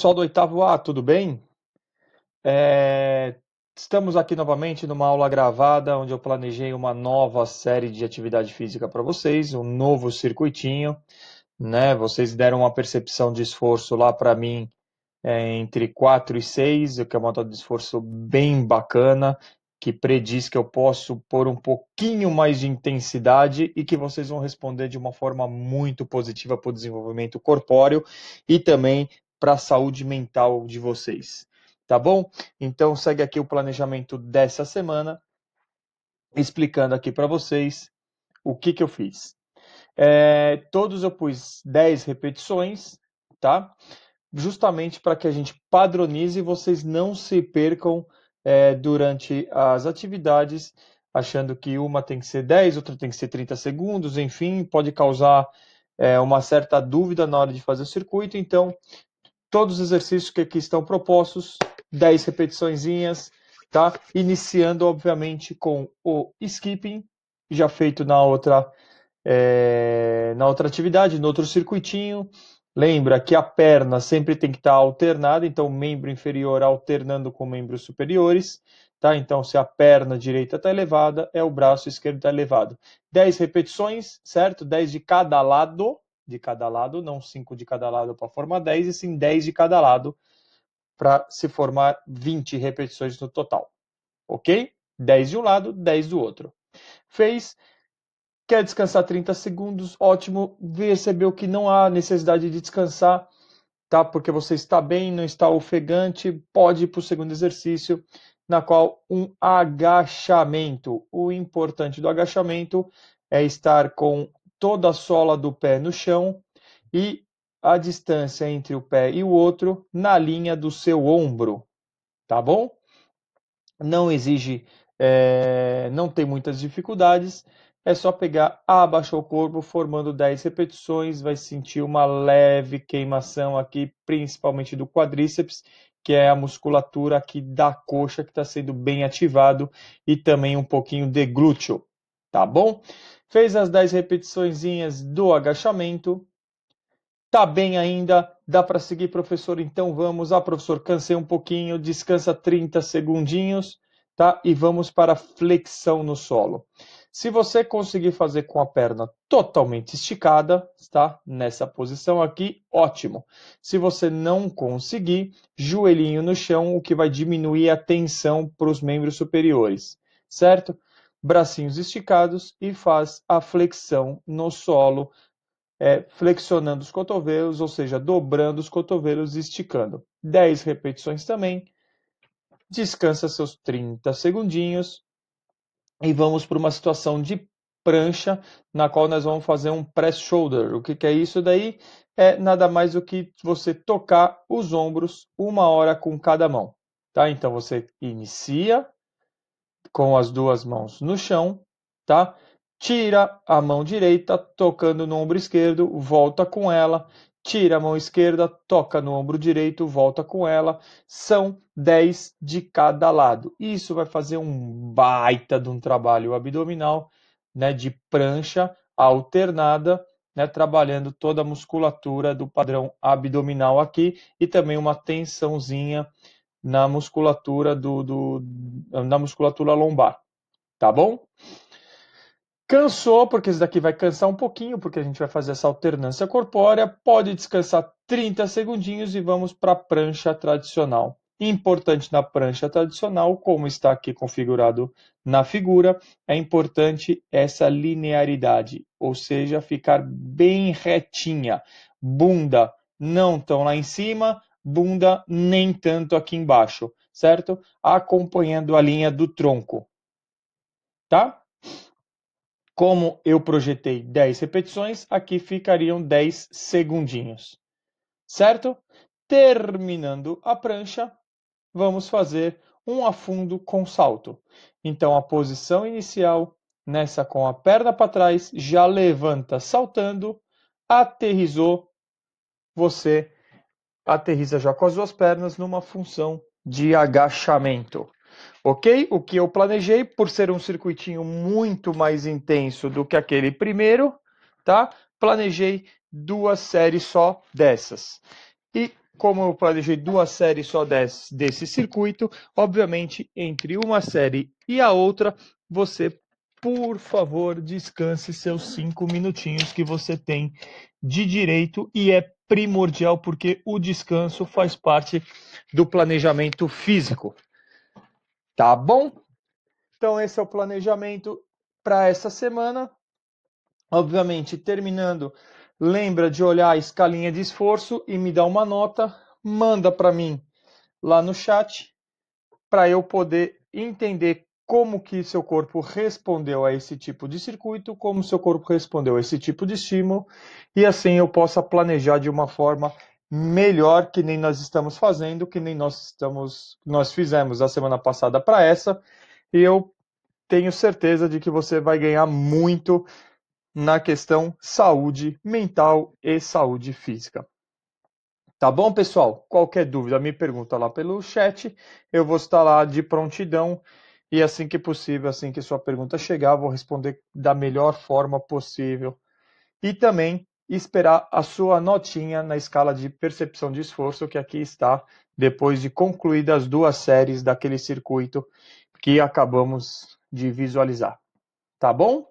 pessoal do oitavo A, ah, tudo bem? É, estamos aqui novamente numa aula gravada onde eu planejei uma nova série de atividade física para vocês, um novo circuitinho. Né? Vocês deram uma percepção de esforço lá para mim é, entre 4 e 6, que é uma nota de esforço bem bacana, que prediz que eu posso pôr um pouquinho mais de intensidade e que vocês vão responder de uma forma muito positiva para o desenvolvimento corpóreo e também para a saúde mental de vocês. Tá bom? Então segue aqui o planejamento dessa semana, explicando aqui para vocês o que, que eu fiz. É, todos eu pus 10 repetições, tá? Justamente para que a gente padronize e vocês não se percam é, durante as atividades, achando que uma tem que ser 10, outra tem que ser 30 segundos, enfim, pode causar é, uma certa dúvida na hora de fazer o circuito. Então, todos os exercícios que aqui estão propostos, 10 repetiçõezinhas, tá? Iniciando, obviamente, com o skipping, já feito na outra, é, na outra atividade, no outro circuitinho. Lembra que a perna sempre tem que estar alternada, então membro inferior alternando com membros superiores, tá? Então, se a perna direita está elevada, é o braço esquerdo está elevado. 10 repetições, certo? 10 de cada lado, de cada lado, não 5 de cada lado para formar 10, e sim 10 de cada lado para se formar 20 repetições no total. Ok? 10 de um lado, 10 do outro. Fez, quer descansar 30 segundos, ótimo, percebeu que não há necessidade de descansar, tá? Porque você está bem, não está ofegante, pode ir para o segundo exercício, na qual um agachamento. O importante do agachamento é estar com toda a sola do pé no chão e a distância entre o pé e o outro na linha do seu ombro, tá bom? Não exige, é, não tem muitas dificuldades, é só pegar, abaixar o corpo, formando 10 repetições, vai sentir uma leve queimação aqui, principalmente do quadríceps, que é a musculatura aqui da coxa que está sendo bem ativado e também um pouquinho de glúteo, tá bom? fez as 10 repetições do agachamento. Tá bem ainda, dá para seguir, professor. Então vamos, ah, professor, cansei um pouquinho, descansa 30 segundinhos, tá? E vamos para flexão no solo. Se você conseguir fazer com a perna totalmente esticada, tá? Nessa posição aqui, ótimo. Se você não conseguir, joelhinho no chão, o que vai diminuir a tensão para os membros superiores, certo? bracinhos esticados e faz a flexão no solo, é, flexionando os cotovelos, ou seja, dobrando os cotovelos e esticando. 10 repetições também. Descansa seus 30 segundinhos e vamos para uma situação de prancha, na qual nós vamos fazer um press shoulder. O que, que é isso daí? É nada mais do que você tocar os ombros uma hora com cada mão. Tá? Então você inicia com as duas mãos no chão, tá? Tira a mão direita, tocando no ombro esquerdo, volta com ela. Tira a mão esquerda, toca no ombro direito, volta com ela. São 10 de cada lado. Isso vai fazer um baita de um trabalho abdominal, né, de prancha alternada, né, trabalhando toda a musculatura do padrão abdominal aqui e também uma tensãozinha na musculatura do, do na musculatura lombar, tá bom? Cansou, porque isso daqui vai cansar um pouquinho, porque a gente vai fazer essa alternância corpórea. Pode descansar 30 segundinhos e vamos para a prancha tradicional. Importante na prancha tradicional, como está aqui configurado na figura, é importante essa linearidade, ou seja, ficar bem retinha. Bunda não tão lá em cima, bunda nem tanto aqui embaixo, certo? Acompanhando a linha do tronco, tá? Como eu projetei 10 repetições, aqui ficariam 10 segundinhos, certo? Terminando a prancha, vamos fazer um afundo com salto. Então, a posição inicial, nessa com a perna para trás, já levanta saltando, aterrizou, você aterriza já com as duas pernas numa função de agachamento. Ok? O que eu planejei, por ser um circuitinho muito mais intenso do que aquele primeiro, tá? Planejei duas séries só dessas. E como eu planejei duas séries só desse, desse circuito, obviamente entre uma série e a outra, você, por favor, descanse seus cinco minutinhos que você tem de direito e é primordial porque o descanso faz parte do planejamento físico. Tá bom? Então, esse é o planejamento para essa semana. Obviamente, terminando, lembra de olhar a escalinha de esforço e me dá uma nota. Manda para mim lá no chat para eu poder entender como que seu corpo respondeu a esse tipo de circuito, como seu corpo respondeu a esse tipo de estímulo, e assim eu possa planejar de uma forma melhor que nem nós estamos fazendo, que nem nós estamos nós fizemos a semana passada para essa, e eu tenho certeza de que você vai ganhar muito na questão saúde mental e saúde física. Tá bom, pessoal? Qualquer dúvida, me pergunta lá pelo chat. Eu vou estar lá de prontidão e assim que possível, assim que sua pergunta chegar, vou responder da melhor forma possível. E também esperar a sua notinha na escala de percepção de esforço, que aqui está, depois de concluídas as duas séries daquele circuito que acabamos de visualizar. Tá bom?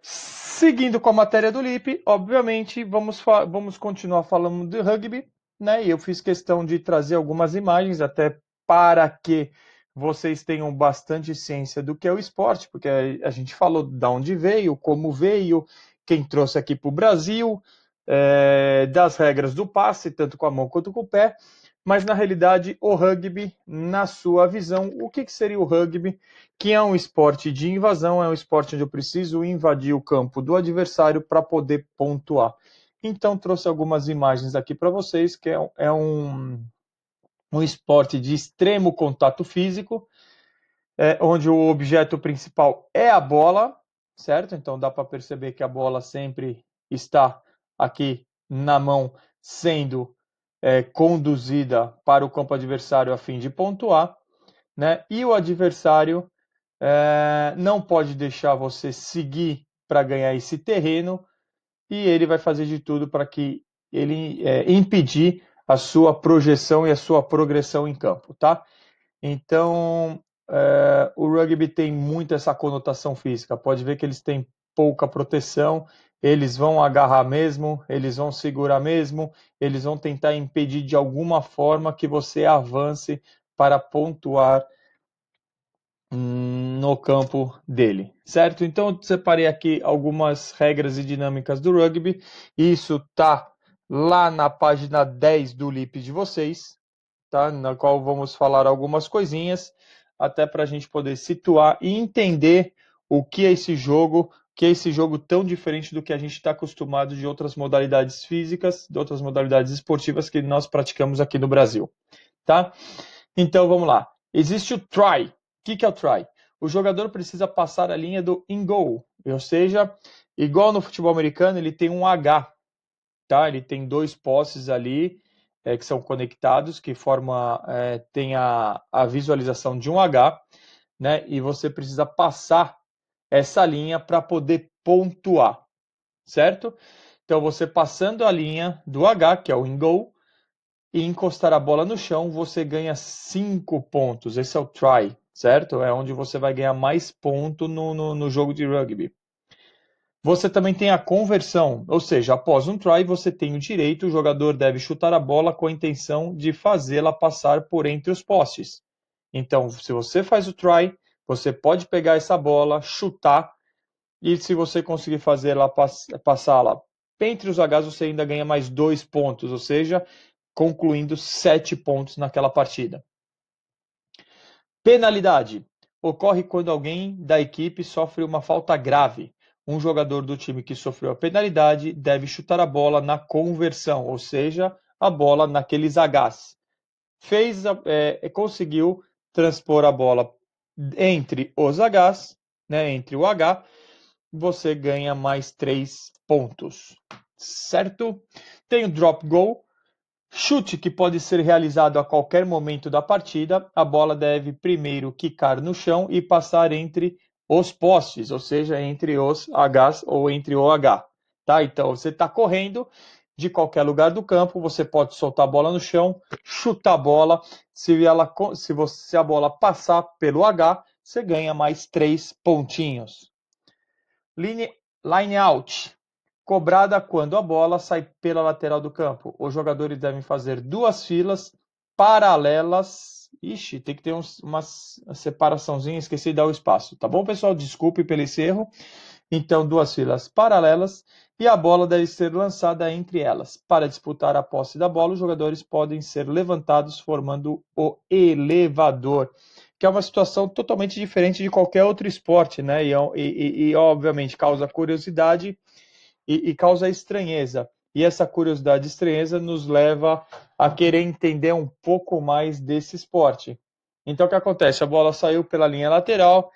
Seguindo com a matéria do LIP, obviamente, vamos, vamos continuar falando de rugby, né? E eu fiz questão de trazer algumas imagens até para que vocês tenham bastante ciência do que é o esporte, porque a gente falou de onde veio, como veio, quem trouxe aqui para o Brasil, é, das regras do passe, tanto com a mão quanto com o pé, mas na realidade o rugby, na sua visão, o que, que seria o rugby, que é um esporte de invasão, é um esporte onde eu preciso invadir o campo do adversário para poder pontuar. Então trouxe algumas imagens aqui para vocês, que é, é um um esporte de extremo contato físico, é, onde o objeto principal é a bola, certo? Então dá para perceber que a bola sempre está aqui na mão, sendo é, conduzida para o campo adversário a fim de pontuar, né? E o adversário é, não pode deixar você seguir para ganhar esse terreno e ele vai fazer de tudo para que ele é, impedir a sua projeção e a sua progressão em campo, tá? Então, é, o rugby tem muito essa conotação física. Pode ver que eles têm pouca proteção, eles vão agarrar mesmo, eles vão segurar mesmo, eles vão tentar impedir de alguma forma que você avance para pontuar hum, no campo dele, certo? Então eu separei aqui algumas regras e dinâmicas do rugby. Isso tá lá na página 10 do LIP de vocês, tá? na qual vamos falar algumas coisinhas, até para a gente poder situar e entender o que é esse jogo, que é esse jogo tão diferente do que a gente está acostumado de outras modalidades físicas, de outras modalidades esportivas que nós praticamos aqui no Brasil. Tá? Então vamos lá. Existe o try. O que é o try? O jogador precisa passar a linha do in goal, ou seja, igual no futebol americano, ele tem um H tá? Ele tem dois posses ali é, que são conectados, que forma é, tem a, a visualização de um H, né? E você precisa passar essa linha para poder pontuar, certo? Então você passando a linha do H, que é o in-goal, e encostar a bola no chão, você ganha 5 pontos. Esse é o try, certo? É onde você vai ganhar mais ponto no, no, no jogo de rugby. Você também tem a conversão, ou seja, após um try, você tem o direito, o jogador deve chutar a bola com a intenção de fazê-la passar por entre os postes. Então, se você faz o try, você pode pegar essa bola, chutar, e se você conseguir fazê-la passá-la entre os Hs, você ainda ganha mais dois pontos, ou seja, concluindo sete pontos naquela partida. Penalidade ocorre quando alguém da equipe sofre uma falta grave um jogador do time que sofreu a penalidade deve chutar a bola na conversão, ou seja, a bola naqueles agás. Fez, é, é, conseguiu transpor a bola entre os agás, né, entre o H, você ganha mais três pontos, certo? Tem o drop goal, chute que pode ser realizado a qualquer momento da partida. A bola deve primeiro quicar no chão e passar entre os postes, ou seja, entre os Hs ou entre o H. Tá? Então, você está correndo de qualquer lugar do campo, você pode soltar a bola no chão, chutar a bola. Se, ela, se, você, se a bola passar pelo H, você ganha mais três pontinhos. Line, line out. Cobrada quando a bola sai pela lateral do campo. Os jogadores devem fazer duas filas paralelas Ixi, tem que ter uns, uma separaçãozinha, esqueci de dar o espaço. Tá bom, pessoal? Desculpe pelo esse erro. Então, duas filas paralelas e a bola deve ser lançada entre elas. Para disputar a posse da bola, os jogadores podem ser levantados formando o elevador, que é uma situação totalmente diferente de qualquer outro esporte, né? E, é e, e obviamente, causa curiosidade e, e causa estranheza. E essa curiosidade e estranheza nos leva a querer entender um pouco mais desse esporte. Então, o que acontece? A bola saiu pela linha lateral,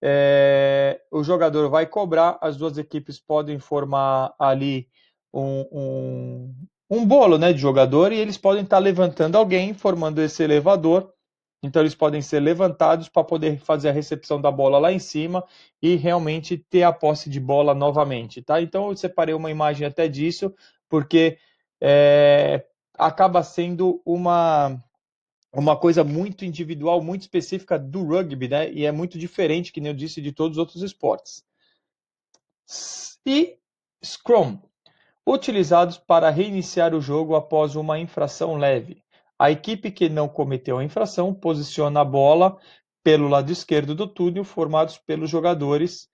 é, o jogador vai cobrar, as duas equipes podem formar ali um, um, um bolo né, de jogador e eles podem estar tá levantando alguém, formando esse elevador. Então, eles podem ser levantados para poder fazer a recepção da bola lá em cima e realmente ter a posse de bola novamente. tá? Então, eu separei uma imagem até disso, porque é, acaba sendo uma uma coisa muito individual, muito específica do rugby, né? E é muito diferente, que nem eu disse, de todos os outros esportes. E Scrum, utilizados para reiniciar o jogo após uma infração leve. A equipe que não cometeu a infração posiciona a bola pelo lado esquerdo do túnel, formados pelos jogadores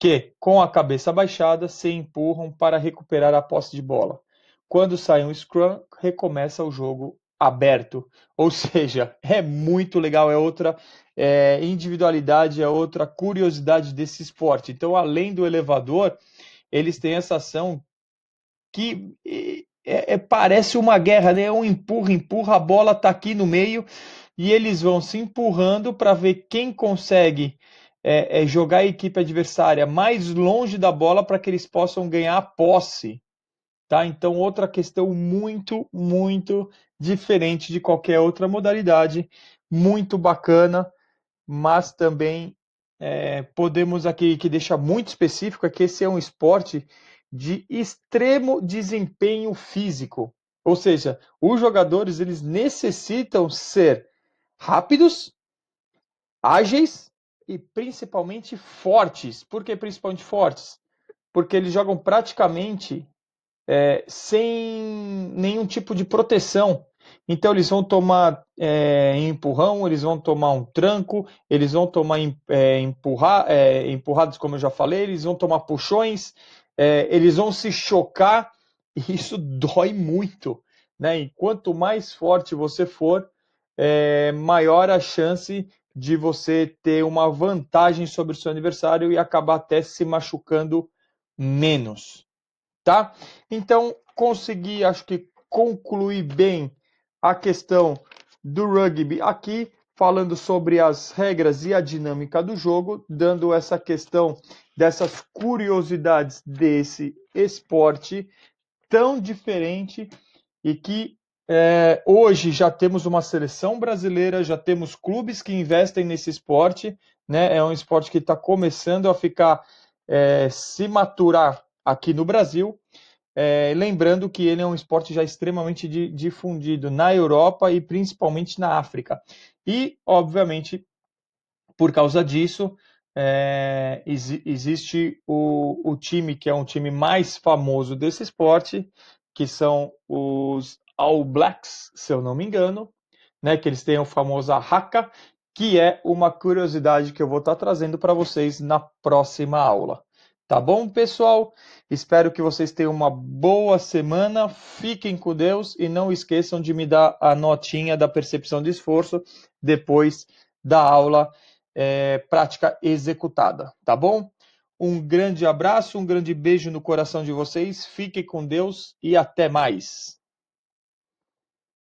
que, com a cabeça baixada, se empurram para recuperar a posse de bola. Quando sai um scrum, recomeça o jogo aberto. Ou seja, é muito legal, é outra é, individualidade, é outra curiosidade desse esporte. Então, além do elevador, eles têm essa ação que é, é, parece uma guerra, né? Um empurra, empurra, a bola tá aqui no meio e eles vão se empurrando para ver quem consegue é, é, jogar a equipe adversária mais longe da bola para que eles possam ganhar a posse. Tá? Então, outra questão muito, muito diferente de qualquer outra modalidade, muito bacana, mas também é, podemos aqui que deixa muito específico é que esse é um esporte de extremo desempenho físico, ou seja, os jogadores eles necessitam ser rápidos, ágeis e principalmente fortes. Por que principalmente fortes? Porque eles jogam praticamente é, sem nenhum tipo de proteção. Então eles vão tomar é, empurrão, eles vão tomar um tranco, eles vão tomar é, empurrar, é, empurrados, como eu já falei, eles vão tomar puxões, é, eles vão se chocar e isso dói muito, né? E quanto mais forte você for, é, maior a chance de você ter uma vantagem sobre o seu adversário e acabar até se machucando menos tá? Então, consegui, acho que concluir bem a questão do rugby aqui, falando sobre as regras e a dinâmica do jogo, dando essa questão dessas curiosidades desse esporte tão diferente e que é, hoje já temos uma seleção brasileira, já temos clubes que investem nesse esporte, né? É um esporte que está começando a ficar é, se maturar aqui no Brasil. É, lembrando que ele é um esporte já extremamente de, difundido na Europa e principalmente na África. E, obviamente, por causa disso, é, existe o, o, time que é um time mais famoso desse esporte, que são os All Blacks, se eu não me engano, né, que eles têm o famoso Haka, que é uma curiosidade que eu vou estar trazendo para vocês na próxima aula. Tá bom, pessoal? Espero que vocês tenham uma boa semana. Fiquem com Deus e não esqueçam de me dar a notinha da percepção de esforço depois da aula é, prática executada. Tá bom? Um grande abraço, um grande beijo no coração de vocês. Fiquem com Deus e até mais.